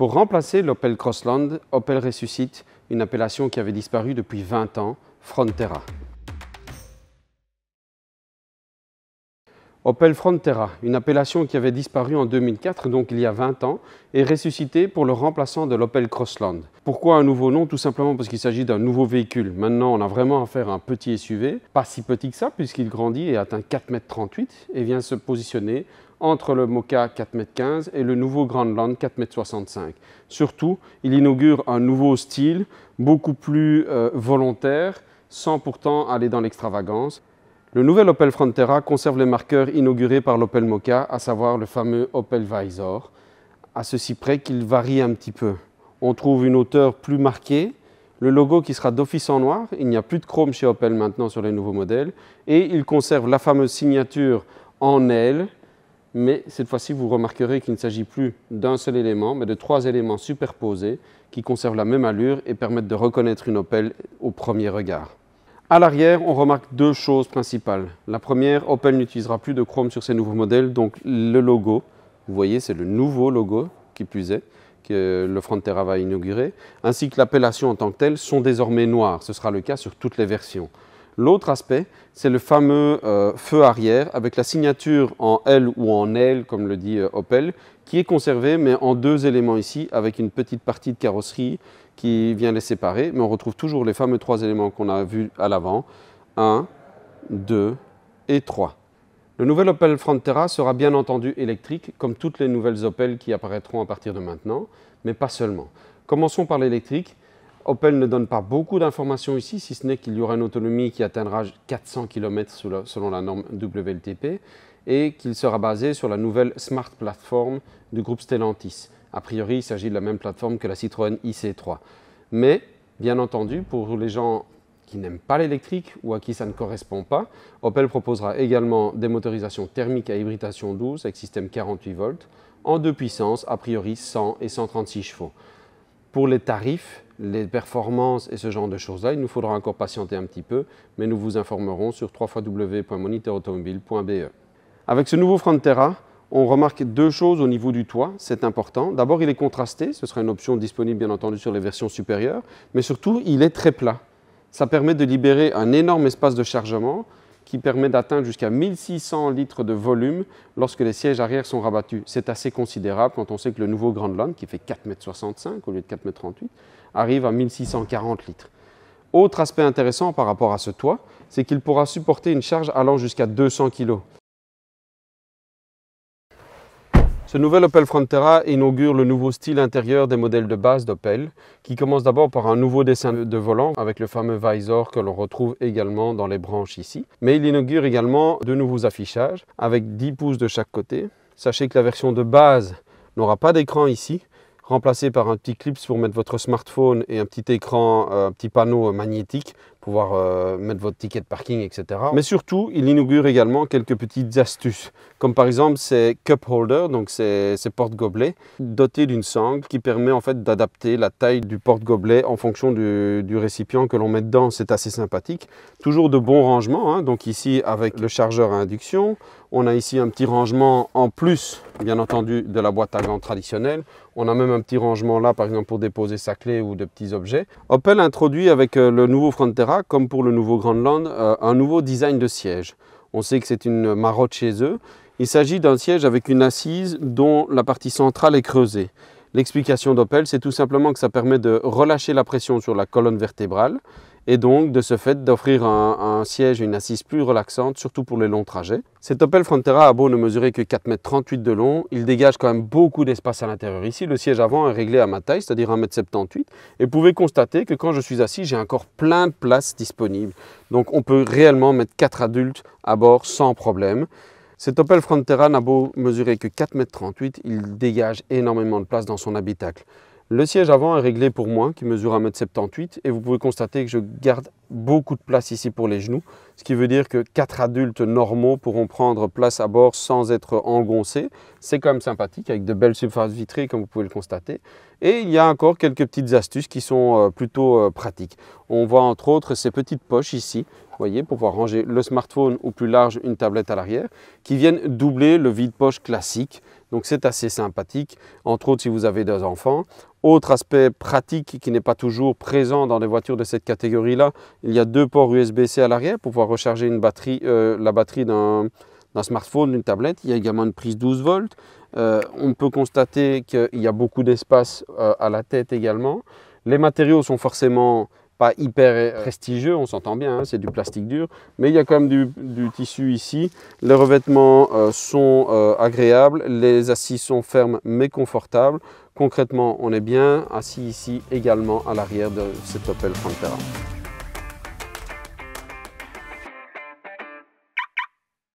pour remplacer l'Opel Crossland, Opel ressuscite une appellation qui avait disparu depuis 20 ans, Frontera. Opel Frontera, une appellation qui avait disparu en 2004, donc il y a 20 ans, est ressuscitée pour le remplaçant de l'Opel Crossland. Pourquoi un nouveau nom Tout simplement parce qu'il s'agit d'un nouveau véhicule. Maintenant, on a vraiment affaire à un petit SUV, pas si petit que ça, puisqu'il grandit et atteint 4,38 m et vient se positionner entre le Moka 4,15 m et le nouveau Grandland 4,65 m. Surtout, il inaugure un nouveau style, beaucoup plus euh, volontaire, sans pourtant aller dans l'extravagance. Le nouvel Opel Frontera conserve les marqueurs inaugurés par l'Opel Mokka, à savoir le fameux Opel Visor, à ceci près qu'il varie un petit peu. On trouve une hauteur plus marquée, le logo qui sera d'office en noir, il n'y a plus de chrome chez Opel maintenant sur les nouveaux modèles, et il conserve la fameuse signature en aile, mais cette fois-ci vous remarquerez qu'il ne s'agit plus d'un seul élément, mais de trois éléments superposés qui conservent la même allure et permettent de reconnaître une Opel au premier regard. À l'arrière, on remarque deux choses principales. La première, Opel n'utilisera plus de chrome sur ses nouveaux modèles, donc le logo, vous voyez, c'est le nouveau logo qui plus est, que le Frontera va inaugurer, ainsi que l'appellation en tant que telle sont désormais noirs. Ce sera le cas sur toutes les versions. L'autre aspect, c'est le fameux euh, feu arrière avec la signature en L ou en L, comme le dit euh, Opel, qui est conservé, mais en deux éléments ici, avec une petite partie de carrosserie qui vient les séparer. Mais on retrouve toujours les fameux trois éléments qu'on a vus à l'avant. Un, deux et trois. Le nouvel Opel Frontera sera bien entendu électrique, comme toutes les nouvelles Opels qui apparaîtront à partir de maintenant, mais pas seulement. Commençons par l'électrique Opel ne donne pas beaucoup d'informations ici, si ce n'est qu'il y aura une autonomie qui atteindra 400 km selon la norme WLTP et qu'il sera basé sur la nouvelle Smart Platform du groupe Stellantis. A priori, il s'agit de la même plateforme que la Citroën IC3. Mais, bien entendu, pour les gens qui n'aiment pas l'électrique ou à qui ça ne correspond pas, Opel proposera également des motorisations thermiques à hybridation douce avec système 48 volts en deux puissances, a priori 100 et 136 chevaux. Pour les tarifs, les performances et ce genre de choses-là, il nous faudra encore patienter un petit peu, mais nous vous informerons sur www.moniteurautomobile.be. Avec ce nouveau Terra, on remarque deux choses au niveau du toit, c'est important. D'abord, il est contrasté, ce sera une option disponible bien entendu sur les versions supérieures, mais surtout, il est très plat. Ça permet de libérer un énorme espace de chargement, qui permet d'atteindre jusqu'à 1600 litres de volume lorsque les sièges arrière sont rabattus. C'est assez considérable quand on sait que le nouveau Grand qui fait 4,65 m au lieu de 4,38 m, arrive à 1640 litres. Autre aspect intéressant par rapport à ce toit, c'est qu'il pourra supporter une charge allant jusqu'à 200 kg. Ce nouvel Opel Frontera inaugure le nouveau style intérieur des modèles de base d'Opel, qui commence d'abord par un nouveau dessin de volant avec le fameux visor que l'on retrouve également dans les branches ici. Mais il inaugure également de nouveaux affichages avec 10 pouces de chaque côté. Sachez que la version de base n'aura pas d'écran ici, remplacé par un petit clip pour mettre votre smartphone et un petit écran, euh, un petit panneau euh, magnétique pouvoir euh, mettre votre ticket de parking, etc. Mais surtout, il inaugure également quelques petites astuces, comme par exemple ces cup holders, donc ces, ces porte-gobelets, dotés d'une sangle qui permet en fait d'adapter la taille du porte-gobelet en fonction du, récipient que l'on met dedans. C'est assez sympathique. Toujours de bons rangements, hein. donc ici avec le chargeur à induction. On a ici un petit rangement en plus bien entendu de la boîte à gants traditionnelle. On a même un petit rangement là, par exemple, pour déposer sa clé ou de petits objets. Opel introduit avec euh, le nouveau Frontera, comme pour le nouveau Grandland, euh, un nouveau design de siège. On sait que c'est une marotte chez eux. Il s'agit d'un siège avec une assise dont la partie centrale est creusée. L'explication d'Opel, c'est tout simplement que ça permet de relâcher la pression sur la colonne vertébrale, et donc de ce fait d'offrir un, siège et une assise plus relaxante, surtout pour les longs trajets. Cet Opel Frontera a beau ne mesurer que 4,38 m de long, il dégage quand même beaucoup d'espace à l'intérieur. Ici, le siège avant est réglé à ma taille, c'est-à-dire 1,78 m, et vous pouvez constater que quand je suis assis, j'ai encore plein de places disponibles. Donc on peut réellement mettre 4 adultes à bord sans problème. Cet Opel Frontera n'a beau mesurer que 4,38 m, il dégage énormément de place dans son habitacle. Le siège avant est réglé pour moi, qui mesure 1m78, et vous pouvez constater que je garde beaucoup de place ici pour les genoux, ce qui veut dire que quatre adultes normaux pourront prendre place à bord sans être engoncés. C'est quand même sympathique, avec de belles surfaces vitrées, comme vous pouvez le constater. Et il y a encore quelques petites astuces qui sont euh, plutôt euh, pratiques. On voit entre autres ces petites poches ici, vous voyez, pour pouvoir ranger le smartphone ou plus large une tablette à l'arrière, qui viennent doubler le vide-poche classique donc c'est assez sympathique, entre autres si vous avez deux enfants. Autre aspect pratique qui n'est pas toujours présent dans les voitures de cette catégorie-là, il y a deux ports USB-C à l'arrière pour pouvoir recharger euh, la batterie d'un smartphone, d'une tablette. Il y a également une prise 12 volts. Euh, on peut constater qu'il y a beaucoup d'espace euh, à la tête également. Les matériaux sont forcément pas hyper euh, prestigieux, on s'entend bien, hein, c'est du plastique dur, mais il y a quand même du, tissu ici. Les revêtements euh, sont euh, agréables, les assises sont fermes mais confortables. Concrètement, on est bien assis ici également à l'arrière de cette Opel Frontera.